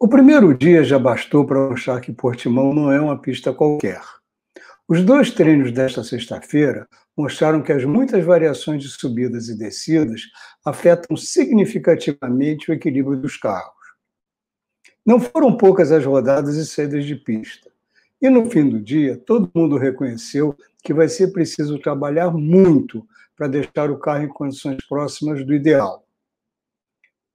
O primeiro dia já bastou para mostrar que Portimão não é uma pista qualquer. Os dois treinos desta sexta-feira mostraram que as muitas variações de subidas e descidas afetam significativamente o equilíbrio dos carros. Não foram poucas as rodadas e saídas de pista. E no fim do dia, todo mundo reconheceu que vai ser preciso trabalhar muito para deixar o carro em condições próximas do ideal.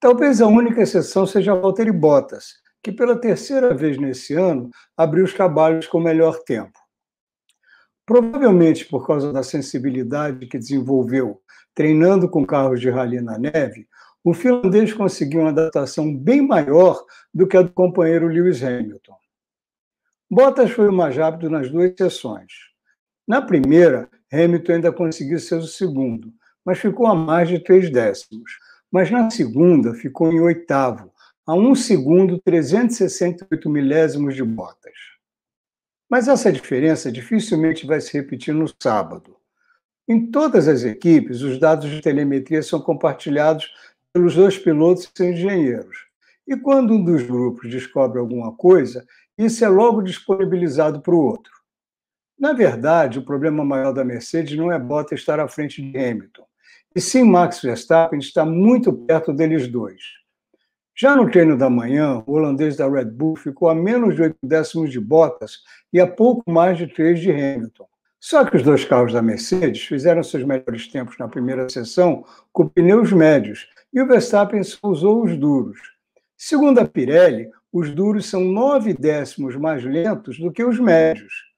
Talvez a única exceção seja Valtteri Bottas, que pela terceira vez nesse ano abriu os trabalhos com o melhor tempo. Provavelmente por causa da sensibilidade que desenvolveu treinando com carros de rally na neve, o finlandês conseguiu uma adaptação bem maior do que a do companheiro Lewis Hamilton. Bottas foi o mais rápido nas duas sessões. Na primeira, Hamilton ainda conseguiu ser o segundo, mas ficou a mais de três décimos mas na segunda ficou em oitavo, a um segundo 368 milésimos de Bottas. Mas essa diferença dificilmente vai se repetir no sábado. Em todas as equipes, os dados de telemetria são compartilhados pelos dois pilotos e engenheiros. E quando um dos grupos descobre alguma coisa, isso é logo disponibilizado para o outro. Na verdade, o problema maior da Mercedes não é Bottas estar à frente de Hamilton e sim Max Verstappen está muito perto deles dois. Já no treino da manhã, o holandês da Red Bull ficou a menos de oito décimos de Bottas e a pouco mais de três de Hamilton. Só que os dois carros da Mercedes fizeram seus melhores tempos na primeira sessão com pneus médios e o Verstappen só usou os duros. Segundo a Pirelli, os duros são nove décimos mais lentos do que os médios.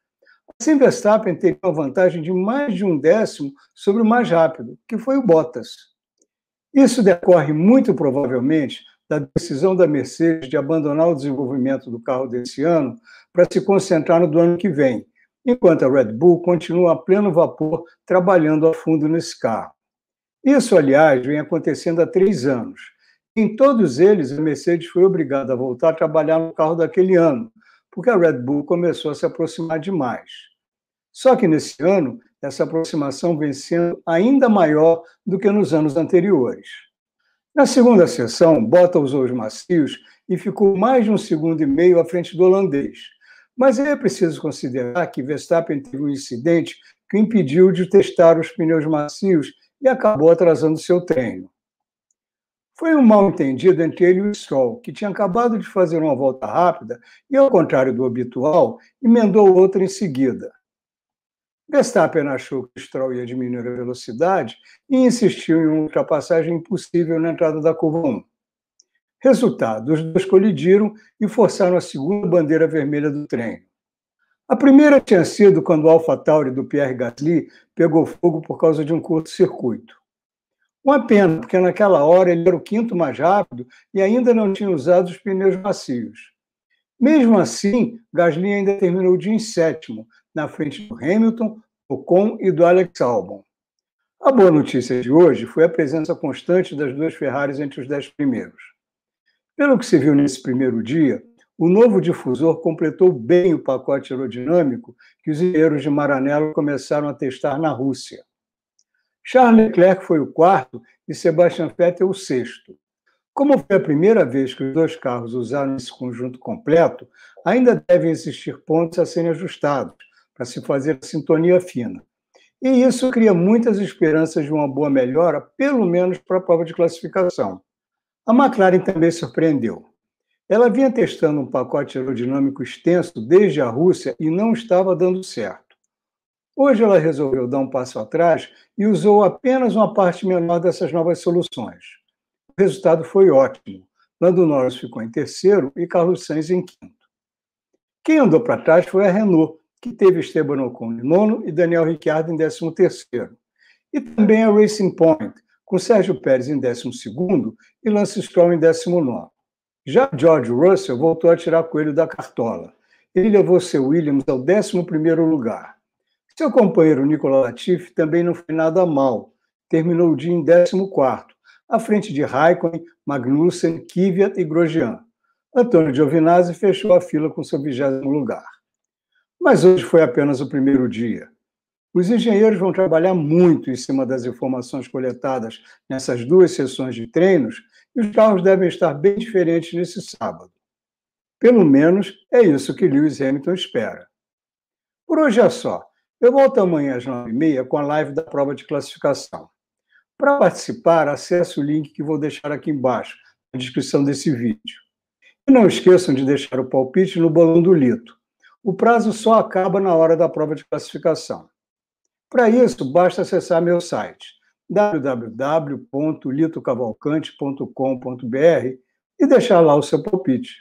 Assim, Verstappen teve uma vantagem de mais de um décimo sobre o mais rápido, que foi o Bottas. Isso decorre muito provavelmente da decisão da Mercedes de abandonar o desenvolvimento do carro desse ano para se concentrar no do ano que vem, enquanto a Red Bull continua a pleno vapor trabalhando a fundo nesse carro. Isso, aliás, vem acontecendo há três anos. Em todos eles, a Mercedes foi obrigada a voltar a trabalhar no carro daquele ano, porque a Red Bull começou a se aproximar demais. Só que nesse ano, essa aproximação vem sendo ainda maior do que nos anos anteriores. Na segunda sessão, Bota usou os macios e ficou mais de um segundo e meio à frente do holandês. Mas é preciso considerar que Verstappen teve um incidente que impediu de testar os pneus macios e acabou atrasando seu treino. Foi um mal-entendido entre ele e o Sol, que tinha acabado de fazer uma volta rápida e, ao contrário do habitual, emendou outra em seguida. Verstappen achou que Stroll ia diminuir a velocidade e insistiu em uma ultrapassagem impossível na entrada da curva 1. Resultado: os dois colidiram e forçaram a segunda bandeira vermelha do treino. A primeira tinha sido quando o AlphaTauri do Pierre Gasly pegou fogo por causa de um curto-circuito. Uma pena, porque naquela hora ele era o quinto mais rápido e ainda não tinha usado os pneus macios. Mesmo assim, Gasly ainda terminou o dia em sétimo, na frente do Hamilton, Ocon e do Alex Albon. A boa notícia de hoje foi a presença constante das duas Ferraris entre os dez primeiros. Pelo que se viu nesse primeiro dia, o novo difusor completou bem o pacote aerodinâmico que os engenheiros de Maranello começaram a testar na Rússia. Charles Leclerc foi o quarto e Sebastian Vettel o sexto. Como foi a primeira vez que os dois carros usaram esse conjunto completo, ainda devem existir pontos a serem ajustados, para se fazer sintonia fina. E isso cria muitas esperanças de uma boa melhora, pelo menos para a prova de classificação. A McLaren também surpreendeu. Ela vinha testando um pacote aerodinâmico extenso desde a Rússia e não estava dando certo. Hoje ela resolveu dar um passo atrás e usou apenas uma parte menor dessas novas soluções. O resultado foi ótimo. Lando Norris ficou em terceiro e Carlos Sainz em quinto. Quem andou para trás foi a Renault, que teve Esteban Ocon em nono e Daniel Ricciardo em décimo terceiro. E também a Racing Point, com Sérgio Pérez em décimo segundo e Lance Stroll em décimo nono. Já George Russell voltou a tirar coelho da cartola. Ele levou seu Williams ao décimo primeiro lugar. Seu companheiro Nicolas Latifi também não foi nada mal. Terminou o dia em décimo quarto, à frente de Raikkonen, Magnussen, Kvyat e Grosjean. Antônio Giovinazzi fechou a fila com seu vigésimo lugar. Mas hoje foi apenas o primeiro dia. Os engenheiros vão trabalhar muito em cima das informações coletadas nessas duas sessões de treinos e os carros devem estar bem diferentes nesse sábado. Pelo menos é isso que Lewis Hamilton espera. Por hoje é só. Eu volto amanhã às nove e meia com a live da prova de classificação. Para participar, acesse o link que vou deixar aqui embaixo, na descrição desse vídeo. E não esqueçam de deixar o palpite no bolão do Lito. O prazo só acaba na hora da prova de classificação. Para isso, basta acessar meu site www.litocavalcante.com.br e deixar lá o seu palpite.